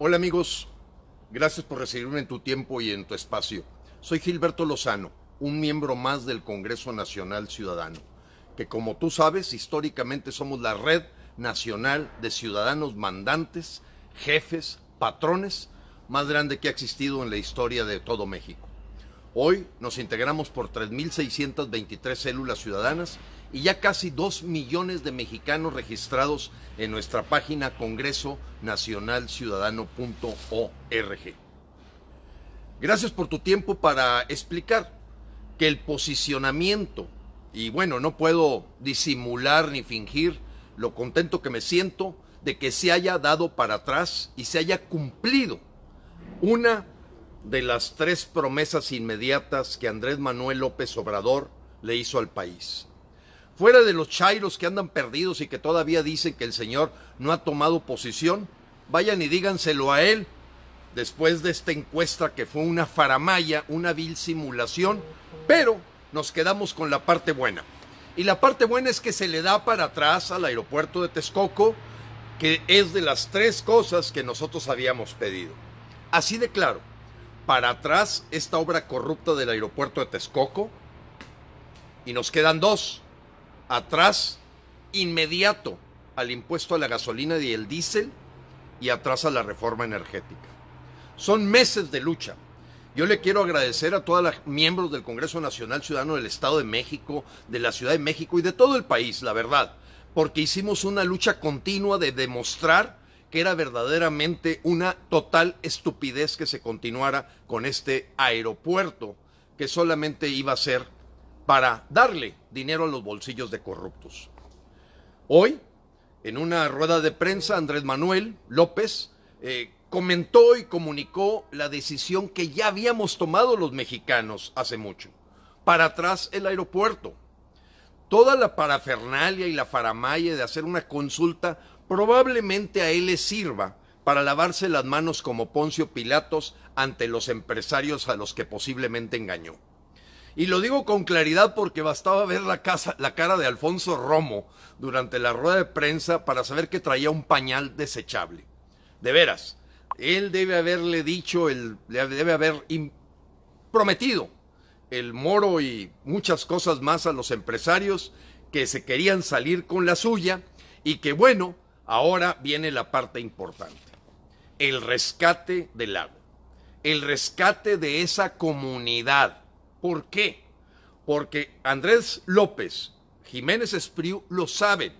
Hola amigos, gracias por recibirme en tu tiempo y en tu espacio. Soy Gilberto Lozano, un miembro más del Congreso Nacional Ciudadano, que como tú sabes, históricamente somos la red nacional de ciudadanos mandantes, jefes, patrones, más grande que ha existido en la historia de todo México. Hoy nos integramos por 3.623 células ciudadanas y ya casi dos millones de mexicanos registrados en nuestra página Congreso nacional congresonacionalciudadano.org. Gracias por tu tiempo para explicar que el posicionamiento, y bueno, no puedo disimular ni fingir lo contento que me siento de que se haya dado para atrás y se haya cumplido una de las tres promesas inmediatas que Andrés Manuel López Obrador le hizo al país fuera de los chairos que andan perdidos y que todavía dicen que el Señor no ha tomado posición, vayan y díganselo a él después de esta encuesta que fue una faramaya, una vil simulación, pero nos quedamos con la parte buena. Y la parte buena es que se le da para atrás al aeropuerto de Texcoco, que es de las tres cosas que nosotros habíamos pedido. Así de claro, para atrás esta obra corrupta del aeropuerto de Texcoco, y nos quedan dos atrás inmediato al impuesto a la gasolina y el diésel y atrás a la reforma energética. Son meses de lucha. Yo le quiero agradecer a todos los miembros del Congreso Nacional Ciudadano del Estado de México, de la Ciudad de México y de todo el país, la verdad, porque hicimos una lucha continua de demostrar que era verdaderamente una total estupidez que se continuara con este aeropuerto que solamente iba a ser para darle dinero a los bolsillos de corruptos. Hoy, en una rueda de prensa, Andrés Manuel López eh, comentó y comunicó la decisión que ya habíamos tomado los mexicanos hace mucho. Para atrás el aeropuerto. Toda la parafernalia y la faramaya de hacer una consulta probablemente a él le sirva para lavarse las manos como Poncio Pilatos ante los empresarios a los que posiblemente engañó. Y lo digo con claridad porque bastaba ver la, casa, la cara de Alfonso Romo durante la rueda de prensa para saber que traía un pañal desechable. De veras, él debe haberle dicho, le debe haber prometido el moro y muchas cosas más a los empresarios que se querían salir con la suya y que bueno, ahora viene la parte importante, el rescate del lago, el rescate de esa comunidad ¿Por qué? Porque Andrés López, Jiménez Espriu lo saben.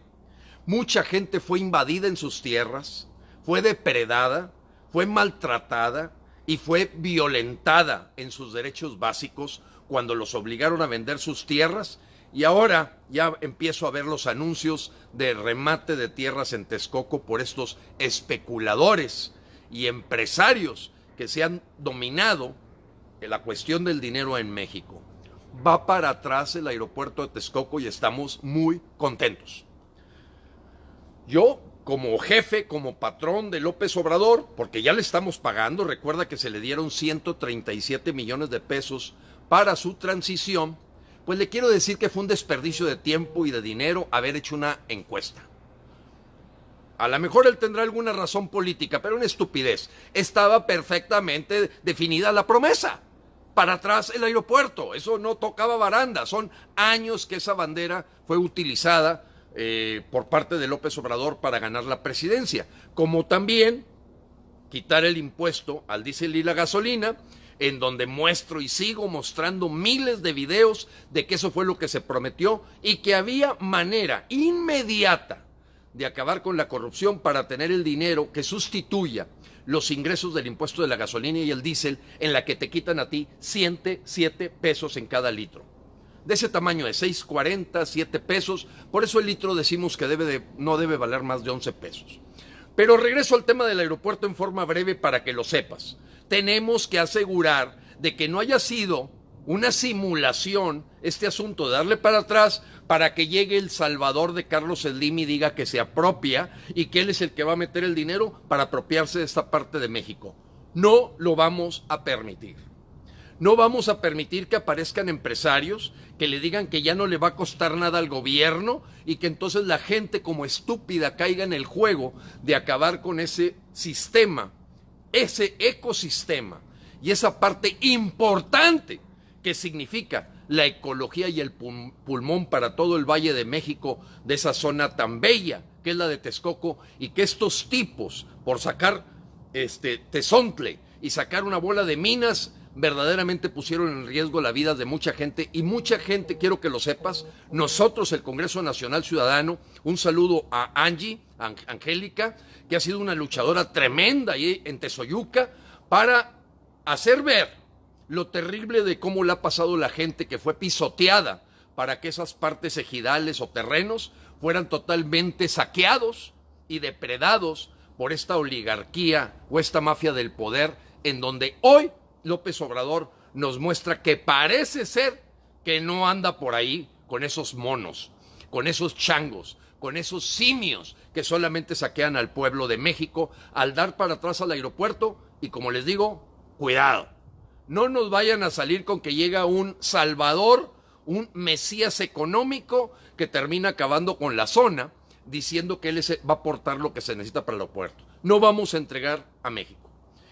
Mucha gente fue invadida en sus tierras, fue depredada, fue maltratada y fue violentada en sus derechos básicos cuando los obligaron a vender sus tierras y ahora ya empiezo a ver los anuncios de remate de tierras en Texcoco por estos especuladores y empresarios que se han dominado la cuestión del dinero en México. Va para atrás el aeropuerto de Texcoco y estamos muy contentos. Yo, como jefe, como patrón de López Obrador, porque ya le estamos pagando, recuerda que se le dieron 137 millones de pesos para su transición, pues le quiero decir que fue un desperdicio de tiempo y de dinero haber hecho una encuesta. A lo mejor él tendrá alguna razón política, pero una estupidez. Estaba perfectamente definida la promesa para atrás el aeropuerto. Eso no tocaba baranda. Son años que esa bandera fue utilizada eh, por parte de López Obrador para ganar la presidencia. Como también quitar el impuesto al diésel y la gasolina, en donde muestro y sigo mostrando miles de videos de que eso fue lo que se prometió y que había manera inmediata de acabar con la corrupción para tener el dinero que sustituya los ingresos del impuesto de la gasolina y el diésel en la que te quitan a ti 107 pesos en cada litro. De ese tamaño de 6.40, 7 pesos, por eso el litro decimos que debe no debe valer más de 11 pesos. Pero regreso al tema del aeropuerto en forma breve para que lo sepas. Tenemos que asegurar de que no haya sido una simulación este asunto, darle para atrás para que llegue el salvador de Carlos Slim y diga que se apropia y que él es el que va a meter el dinero para apropiarse de esta parte de México. No lo vamos a permitir. No vamos a permitir que aparezcan empresarios que le digan que ya no le va a costar nada al gobierno y que entonces la gente como estúpida caiga en el juego de acabar con ese sistema, ese ecosistema y esa parte importante qué significa la ecología y el pulmón para todo el Valle de México, de esa zona tan bella que es la de Texcoco, y que estos tipos, por sacar este tesontle y sacar una bola de minas, verdaderamente pusieron en riesgo la vida de mucha gente y mucha gente, quiero que lo sepas, nosotros, el Congreso Nacional Ciudadano, un saludo a Angie, Angélica, que ha sido una luchadora tremenda ahí en Tesoyuca, para hacer ver lo terrible de cómo le ha pasado la gente que fue pisoteada para que esas partes ejidales o terrenos fueran totalmente saqueados y depredados por esta oligarquía o esta mafia del poder, en donde hoy López Obrador nos muestra que parece ser que no anda por ahí con esos monos, con esos changos, con esos simios que solamente saquean al pueblo de México al dar para atrás al aeropuerto y como les digo, cuidado no nos vayan a salir con que llega un salvador, un mesías económico que termina acabando con la zona, diciendo que él va a aportar lo que se necesita para el aeropuerto. No vamos a entregar a México.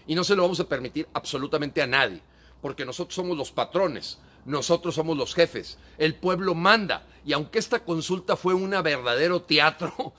Y no se lo vamos a permitir absolutamente a nadie, porque nosotros somos los patrones, nosotros somos los jefes, el pueblo manda. Y aunque esta consulta fue un verdadero teatro,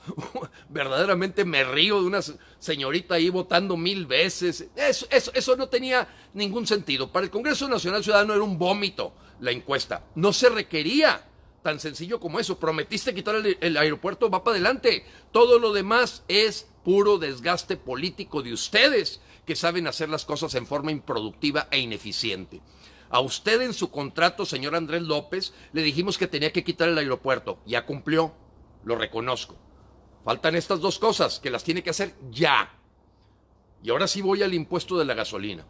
verdaderamente me río de una señorita ahí votando mil veces. Eso, no tenía ningún sentido. Para el Congreso Nacional Ciudadano era un vómito la encuesta. No se requería tan sencillo como eso. Prometiste quitar el, el aeropuerto, va para adelante. Todo lo demás es puro desgaste político de ustedes que saben hacer las cosas en forma improductiva e ineficiente. A usted en su contrato, señor Andrés López, le dijimos que tenía que quitar el aeropuerto. Ya cumplió, lo reconozco. Faltan estas dos cosas que las tiene que hacer ya. Y ahora sí voy al impuesto de la gasolina.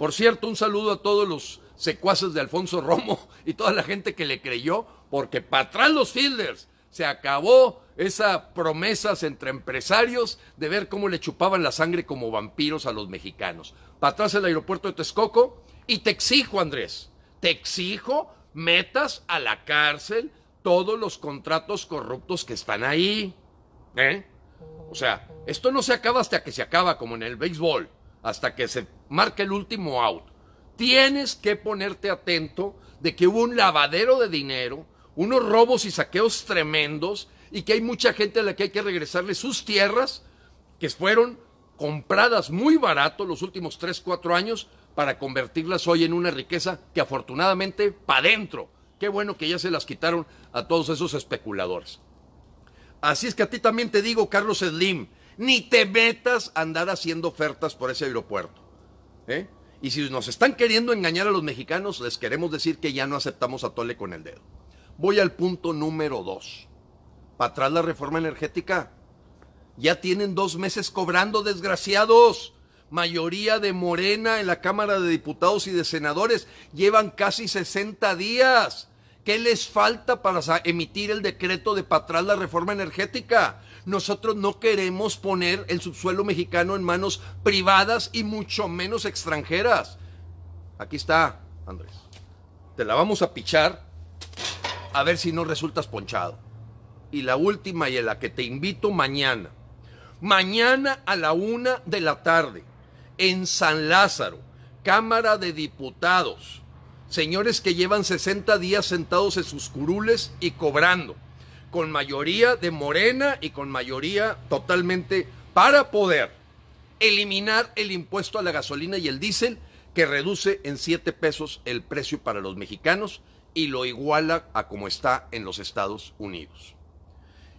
Por cierto, un saludo a todos los secuaces de Alfonso Romo y toda la gente que le creyó, porque para atrás los fielders se acabó esa promesas entre empresarios de ver cómo le chupaban la sangre como vampiros a los mexicanos. Para atrás el aeropuerto de Texcoco y te exijo, Andrés, te exijo metas a la cárcel todos los contratos corruptos que están ahí. ¿Eh? O sea, esto no se acaba hasta que se acaba, como en el béisbol, hasta que se marque el último out. Tienes que ponerte atento de que hubo un lavadero de dinero, unos robos y saqueos tremendos, y que hay mucha gente a la que hay que regresarle sus tierras, que fueron compradas muy barato los últimos 3, 4 años, para convertirlas hoy en una riqueza que afortunadamente para adentro. Qué bueno que ya se las quitaron a todos esos especuladores. Así es que a ti también te digo, Carlos Slim, ni te metas a andar haciendo ofertas por ese aeropuerto. ¿eh? Y si nos están queriendo engañar a los mexicanos, les queremos decir que ya no aceptamos a Tole con el dedo. Voy al punto número dos. Para atrás la reforma energética. Ya tienen dos meses cobrando, desgraciados. Mayoría de Morena en la Cámara de Diputados y de Senadores llevan casi 60 días. ¿Qué les falta para emitir el decreto de para la reforma energética? Nosotros no queremos poner el subsuelo mexicano en manos privadas y mucho menos extranjeras. Aquí está, Andrés. Te la vamos a pichar a ver si no resultas ponchado. Y la última y a la que te invito mañana. Mañana a la una de la tarde, en San Lázaro, Cámara de Diputados señores que llevan 60 días sentados en sus curules y cobrando, con mayoría de Morena y con mayoría totalmente para poder eliminar el impuesto a la gasolina y el diésel que reduce en 7 pesos el precio para los mexicanos y lo iguala a como está en los Estados Unidos.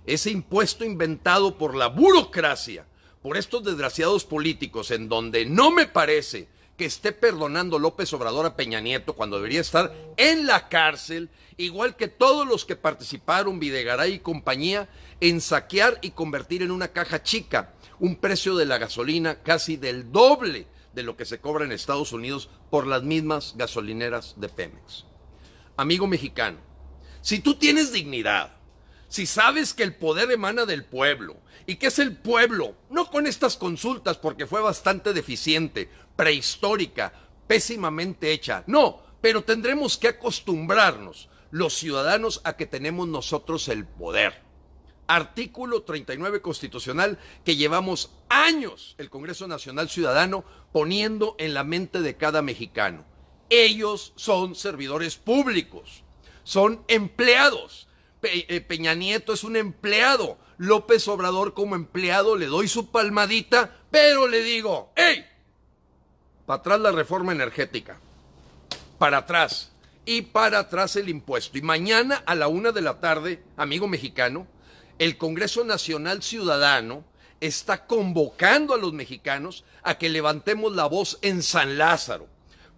Ese impuesto inventado por la burocracia, por estos desgraciados políticos, en donde no me parece que esté perdonando López Obrador a Peña Nieto cuando debería estar en la cárcel, igual que todos los que participaron, Videgaray y compañía, en saquear y convertir en una caja chica un precio de la gasolina casi del doble de lo que se cobra en Estados Unidos por las mismas gasolineras de Pemex. Amigo mexicano, si tú tienes dignidad, si sabes que el poder emana del pueblo y que es el pueblo, no con estas consultas porque fue bastante deficiente, prehistórica, pésimamente hecha, no, pero tendremos que acostumbrarnos los ciudadanos a que tenemos nosotros el poder. Artículo 39 constitucional que llevamos años el Congreso Nacional Ciudadano poniendo en la mente de cada mexicano. Ellos son servidores públicos, son empleados eh, Peña Nieto es un empleado. López Obrador como empleado le doy su palmadita, pero le digo, ¡Ey! Para atrás la reforma energética. Para atrás. Y para atrás el impuesto. Y mañana a la una de la tarde, amigo mexicano, el Congreso Nacional Ciudadano está convocando a los mexicanos a que levantemos la voz en San Lázaro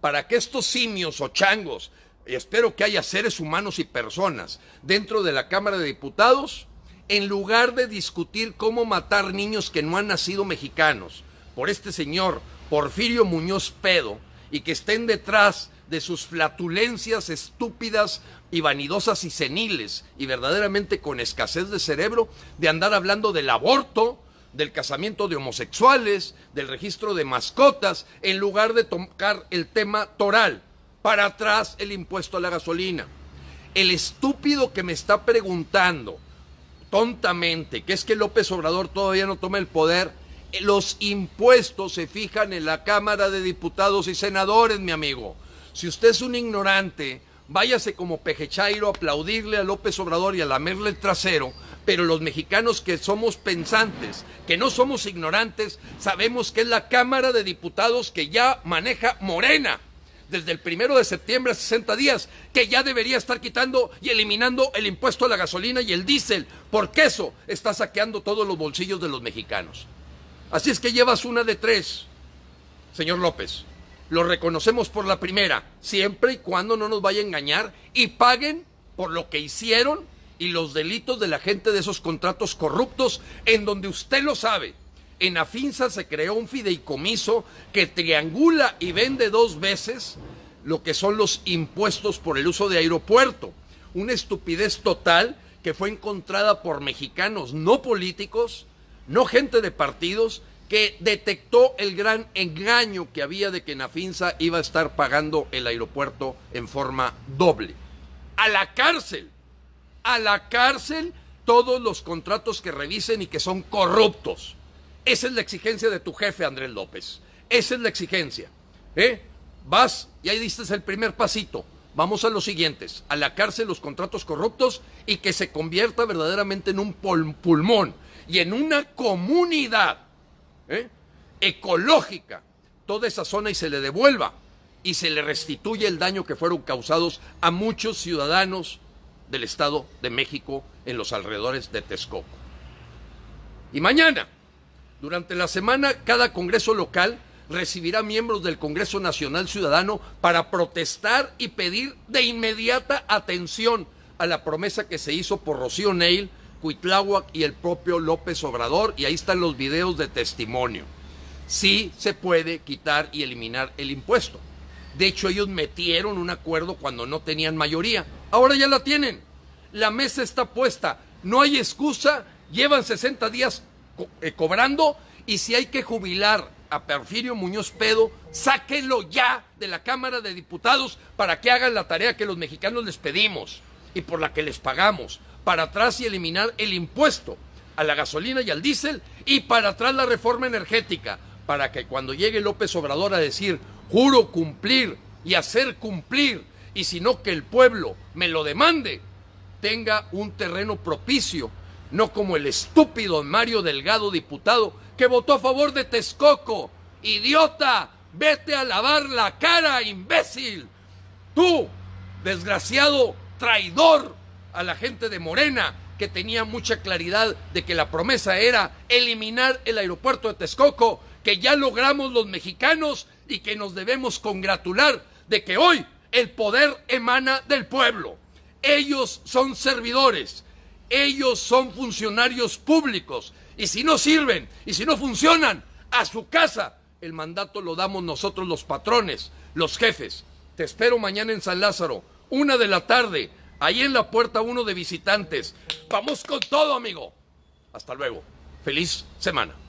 para que estos simios o changos y espero que haya seres humanos y personas dentro de la Cámara de Diputados, en lugar de discutir cómo matar niños que no han nacido mexicanos por este señor Porfirio Muñoz Pedo y que estén detrás de sus flatulencias estúpidas y vanidosas y seniles y verdaderamente con escasez de cerebro de andar hablando del aborto, del casamiento de homosexuales, del registro de mascotas, en lugar de tocar el tema toral para atrás el impuesto a la gasolina. El estúpido que me está preguntando tontamente que es que López Obrador todavía no toma el poder, eh, los impuestos se fijan en la Cámara de Diputados y Senadores, mi amigo. Si usted es un ignorante, váyase como pejechairo a aplaudirle a López Obrador y a lamerle el trasero, pero los mexicanos que somos pensantes, que no somos ignorantes, sabemos que es la Cámara de Diputados que ya maneja Morena desde el primero de septiembre a 60 días, que ya debería estar quitando y eliminando el impuesto a la gasolina y el diésel, porque eso está saqueando todos los bolsillos de los mexicanos. Así es que llevas una de tres, señor López. Lo reconocemos por la primera, siempre y cuando no nos vaya a engañar y paguen por lo que hicieron y los delitos de la gente de esos contratos corruptos en donde usted lo sabe en Afinsa se creó un fideicomiso que triangula y vende dos veces lo que son los impuestos por el uso de aeropuerto. Una estupidez total que fue encontrada por mexicanos no políticos, no gente de partidos, que detectó el gran engaño que había de que en iba a estar pagando el aeropuerto en forma doble. A la cárcel, a la cárcel todos los contratos que revisen y que son corruptos. Esa es la exigencia de tu jefe, Andrés López. Esa es la exigencia. ¿eh? Vas y ahí diste el primer pasito. Vamos a los siguientes, a la cárcel los contratos corruptos y que se convierta verdaderamente en un pulmón y en una comunidad ¿eh? ecológica toda esa zona y se le devuelva y se le restituye el daño que fueron causados a muchos ciudadanos del Estado de México en los alrededores de Texcoco. Y mañana durante la semana, cada Congreso local recibirá miembros del Congreso Nacional Ciudadano para protestar y pedir de inmediata atención a la promesa que se hizo por Rocío Neil, Cuitláhuac y el propio López Obrador, y ahí están los videos de testimonio. Sí se puede quitar y eliminar el impuesto. De hecho, ellos metieron un acuerdo cuando no tenían mayoría. Ahora ya la tienen. La mesa está puesta. No hay excusa. Llevan 60 días eh, cobrando y si hay que jubilar a Perfirio Muñoz Pedo, sáquenlo ya de la Cámara de Diputados para que hagan la tarea que los mexicanos les pedimos y por la que les pagamos, para atrás y eliminar el impuesto a la gasolina y al diésel y para atrás la reforma energética, para que cuando llegue López Obrador a decir, juro cumplir y hacer cumplir, y si no que el pueblo me lo demande, tenga un terreno propicio no como el estúpido Mario Delgado, diputado, que votó a favor de Texcoco. Idiota, vete a lavar la cara, imbécil. Tú, desgraciado traidor a la gente de Morena, que tenía mucha claridad de que la promesa era eliminar el aeropuerto de Texcoco, que ya logramos los mexicanos y que nos debemos congratular de que hoy el poder emana del pueblo. Ellos son servidores ellos son funcionarios públicos y si no sirven y si no funcionan, a su casa. El mandato lo damos nosotros los patrones, los jefes. Te espero mañana en San Lázaro, una de la tarde, ahí en la puerta uno de visitantes. Vamos con todo, amigo. Hasta luego. Feliz semana.